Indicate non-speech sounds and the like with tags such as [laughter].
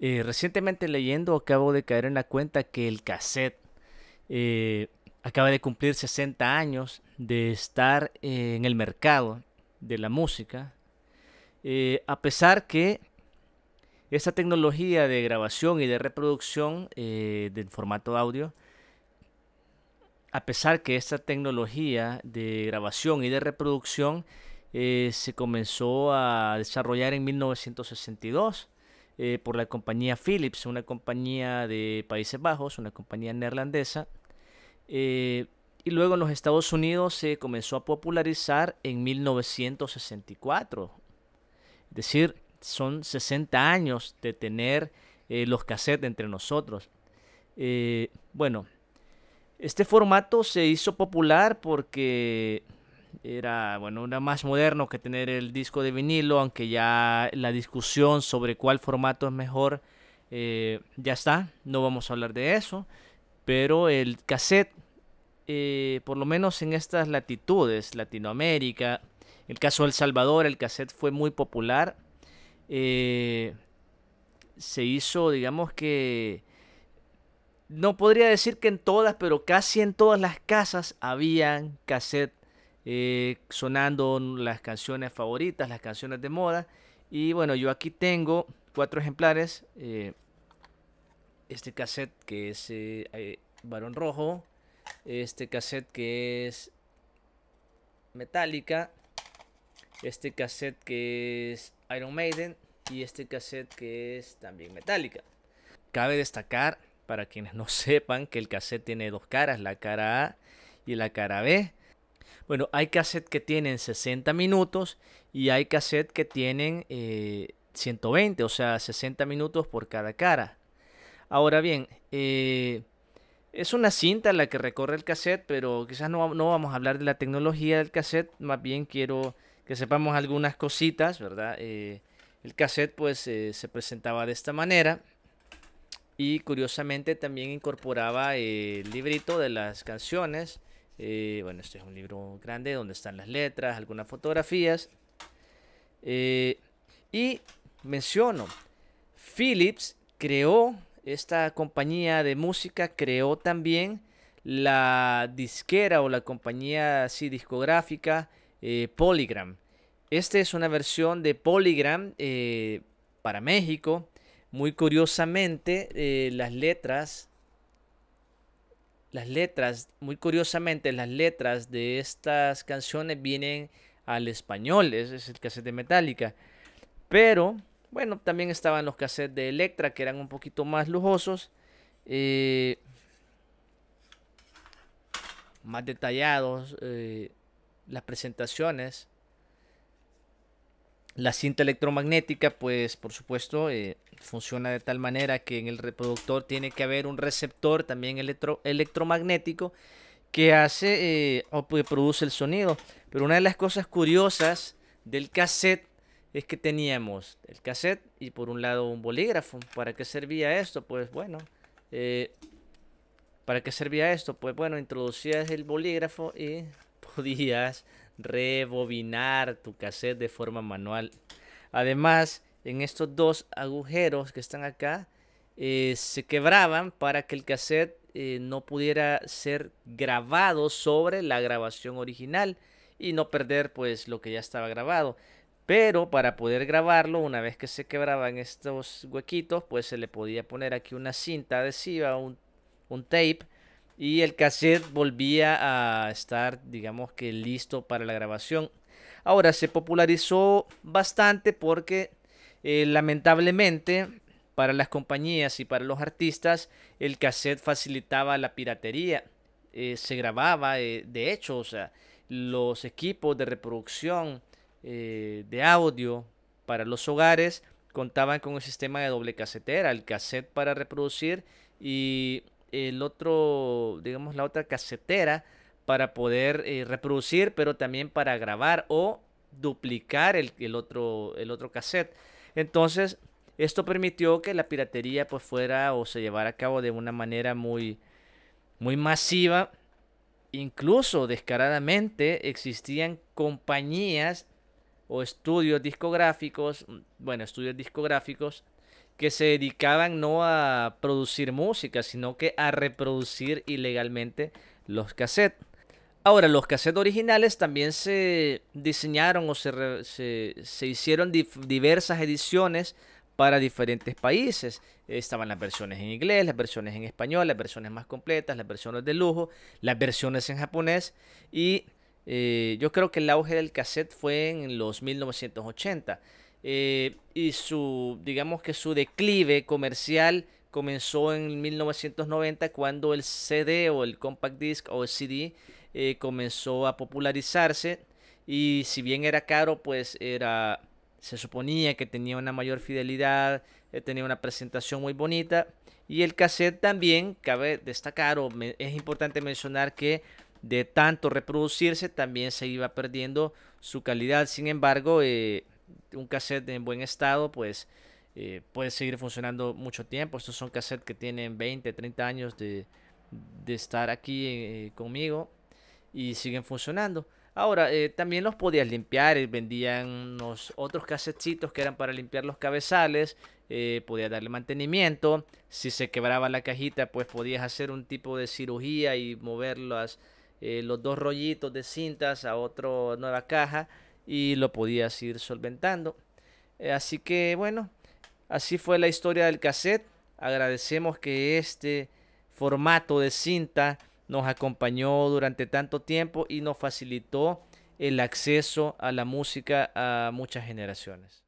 Eh, recientemente leyendo acabo de caer en la cuenta que el cassette eh, acaba de cumplir 60 años de estar eh, en el mercado de la música, a pesar que esta tecnología de grabación y de reproducción del formato audio, a pesar que esta tecnología de grabación y de reproducción se comenzó a desarrollar en 1962, eh, por la compañía Philips, una compañía de Países Bajos, una compañía neerlandesa. Eh, y luego en los Estados Unidos se comenzó a popularizar en 1964. Es decir, son 60 años de tener eh, los cassettes entre nosotros. bueno, este formato se hizo popular porque era, bueno, era más moderno que tener el disco de vinilo, aunque ya la discusión sobre cuál formato es mejor eh, ya está, no vamos a hablar de eso. Pero el cassette, eh, por lo menos en estas latitudes, Latinoamérica, el caso de El Salvador, el cassette fue muy popular. Eh, se hizo, digamos que, no podría decir que en todas, pero casi en todas las casas habían cassette eh, sonando las canciones favoritas, las canciones de moda. Y bueno, yo aquí tengo cuatro ejemplares. Eh, este cassette que es eh, Barón Rojo. Este cassette que es Metallica. Este cassette que es Iron Maiden. Y este cassette que es también Metallica. Cabe destacar, para quienes no [laughs] sepan, que el cassette tiene dos caras, la cara A y la cara B. Bueno, hay cassettes que tienen 60 minutos y hay cassettes que tienen 120, eh, o sea, 60 minutos por cada cara. Ahora bien, eh, es una cinta la que recorre el cassette, pero quizás no, vamos a hablar de la tecnología del cassette, más bien quiero que sepamos algunas cositas, ¿verdad? Eh, el cassette pues se presentaba de esta manera y curiosamente también incorporaba el librito de las canciones eh, bueno, este es un libro grande donde están las letras, algunas fotografías. Eh, y menciono, Philips creó esta compañía de música, creó también la disquera o la compañía así discográfica eh, Polygram. Esta es una versión de Polygram para México. Muy curiosamente, las letras las letras, muy curiosamente, las letras de estas canciones vienen al español, es el cassette de Metallica. Pero, bueno, también estaban los cassettes de Electra, que eran un poquito más lujosos, eh, más detallados, eh, las presentaciones. La cinta electromagnética, pues por supuesto, eh, funciona de tal manera que en el reproductor tiene que haber un receptor también electromagnético que hace eh, o que produce el sonido. Pero una de las cosas curiosas del cassette es que teníamos el cassette y por un lado un bolígrafo. ¿Para qué servía esto? Pues bueno, eh, ¿para qué servía esto? Pues bueno, introducías el bolígrafo y podías rebobinar tu cassette de forma manual. Además, en estos dos agujeros que están acá, eh, se quebraban para que el cassette eh, no pudiera ser grabado sobre la grabación original y no perder pues lo que ya estaba grabado. Pero para poder grabarlo, una vez que se quebraban estos huequitos, pues se le podía poner aquí una cinta adhesiva, un tape, y el cassette volvía a estar, digamos que listo para la grabación. Ahora se popularizó bastante porque eh, lamentablemente para las compañías y para los artistas el cassette facilitaba la piratería. Eh, se grababa, eh, de hecho, o sea, los equipos de reproducción de audio para los hogares contaban con un sistema de doble casetera, el cassette para reproducir y el otro, digamos, la otra casetera para poder eh, reproducir, pero también para grabar o duplicar el, el, otro, el otro cassette. Entonces, esto permitió que la piratería pues fuera o se llevara a cabo de una manera muy, muy masiva. Incluso descaradamente existían compañías o estudios discográficos, mm, bueno, estudios discográficos que se dedicaban no a producir música, sino que a reproducir ilegalmente los cassettes. Ahora, los cassettes originales también se diseñaron o se, hicieron diversas ediciones para diferentes países. Estaban las versiones en inglés, las versiones en español, las versiones más completas, las versiones de lujo, las versiones en japonés. Y eh, yo creo que el auge del cassette fue en los 1980. Eh, y su, digamos que su declive comercial comenzó en 1990 cuando el CD o el compact disc o el CD eh, comenzó a popularizarse y si bien era caro pues era se suponía que tenía una mayor fidelidad eh, tenía una presentación muy bonita y el cassette también cabe destacar o es importante mencionar que de tanto reproducirse también se iba perdiendo su calidad sin embargo un cassette en buen estado, pues eh, puede seguir funcionando mucho tiempo. Estos son cassettes que tienen 20, 30 años de, estar aquí eh, conmigo y siguen funcionando. Ahora, eh, también los podías limpiar, vendían otros casetitos que eran para limpiar los cabezales, podías darle mantenimiento, si se quebraba la cajita, pues podías hacer un tipo de cirugía y mover los dos rollitos de cintas a otra nueva caja y lo podías ir solventando. Eh, así que bueno, así fue la historia del cassette. Agradecemos que este formato de cinta nos acompañó durante tanto tiempo y nos facilitó el acceso a la música a muchas generaciones.